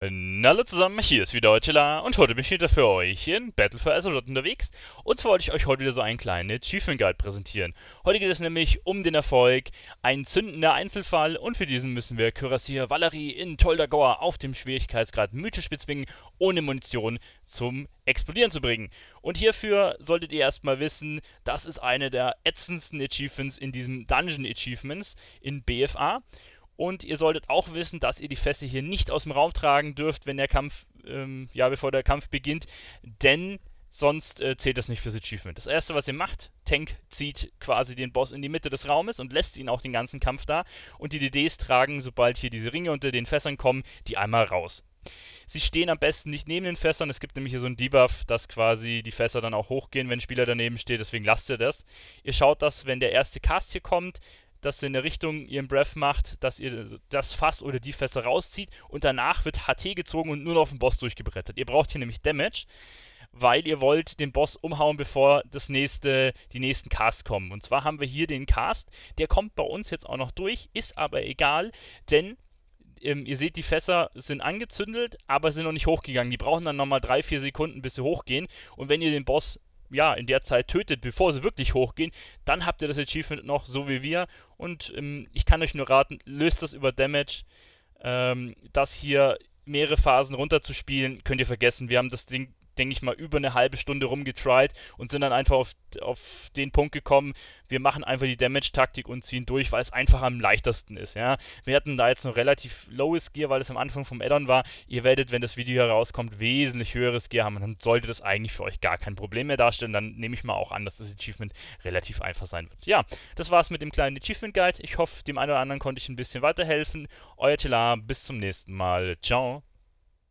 Äh, hallo zusammen, hier ist wieder Eutela und heute bin ich wieder für euch in Battle for Azeroth unterwegs und zwar wollte ich euch heute wieder so einen kleinen Achievement Guide präsentieren. Heute geht es nämlich um den Erfolg, ein zündender Einzelfall und für diesen müssen wir Kürassier Valerie in Toldagoa auf dem Schwierigkeitsgrad mythisch bezwingen, ohne Munition zum Explodieren zu bringen. Und hierfür solltet ihr erstmal wissen, das ist eine der ätzendsten Achievements in diesem Dungeon Achievements in BFA und ihr solltet auch wissen, dass ihr die Fässer hier nicht aus dem Raum tragen dürft, wenn der Kampf, ähm, ja, bevor der Kampf beginnt, denn sonst äh, zählt das nicht fürs Achievement. Das erste, was ihr macht, Tank zieht quasi den Boss in die Mitte des Raumes und lässt ihn auch den ganzen Kampf da. Und die DDs tragen, sobald hier diese Ringe unter den Fässern kommen, die einmal raus. Sie stehen am besten nicht neben den Fässern. Es gibt nämlich hier so einen Debuff, dass quasi die Fässer dann auch hochgehen, wenn ein Spieler daneben steht. Deswegen lasst ihr das. Ihr schaut, dass wenn der erste Cast hier kommt, dass ihr in der Richtung ihren Breath macht, dass ihr das Fass oder die Fässer rauszieht und danach wird HT gezogen und nur noch auf den Boss durchgebrettet. Ihr braucht hier nämlich Damage, weil ihr wollt den Boss umhauen, bevor das nächste, die nächsten Casts kommen. Und zwar haben wir hier den Cast, der kommt bei uns jetzt auch noch durch, ist aber egal, denn ähm, ihr seht, die Fässer sind angezündet, aber sind noch nicht hochgegangen. Die brauchen dann nochmal 3-4 Sekunden, bis sie hochgehen. Und wenn ihr den Boss ja, in der Zeit tötet, bevor sie wirklich hochgehen, dann habt ihr das Achievement noch, so wie wir. Und ähm, ich kann euch nur raten, löst das über Damage. Ähm, das hier mehrere Phasen runterzuspielen, könnt ihr vergessen. Wir haben das Ding denke ich mal, über eine halbe Stunde rumgetried und sind dann einfach auf, auf den Punkt gekommen, wir machen einfach die Damage-Taktik und ziehen durch, weil es einfach am leichtesten ist. Ja? Wir hatten da jetzt noch relativ lowes Gear, weil es am Anfang vom Addon war. Ihr werdet, wenn das Video herauskommt, wesentlich höheres Gear haben und dann sollte das eigentlich für euch gar kein Problem mehr darstellen. Dann nehme ich mal auch an, dass das Achievement relativ einfach sein wird. Ja, das war es mit dem kleinen Achievement Guide. Ich hoffe, dem einen oder anderen konnte ich ein bisschen weiterhelfen. Euer Telar, bis zum nächsten Mal. Ciao.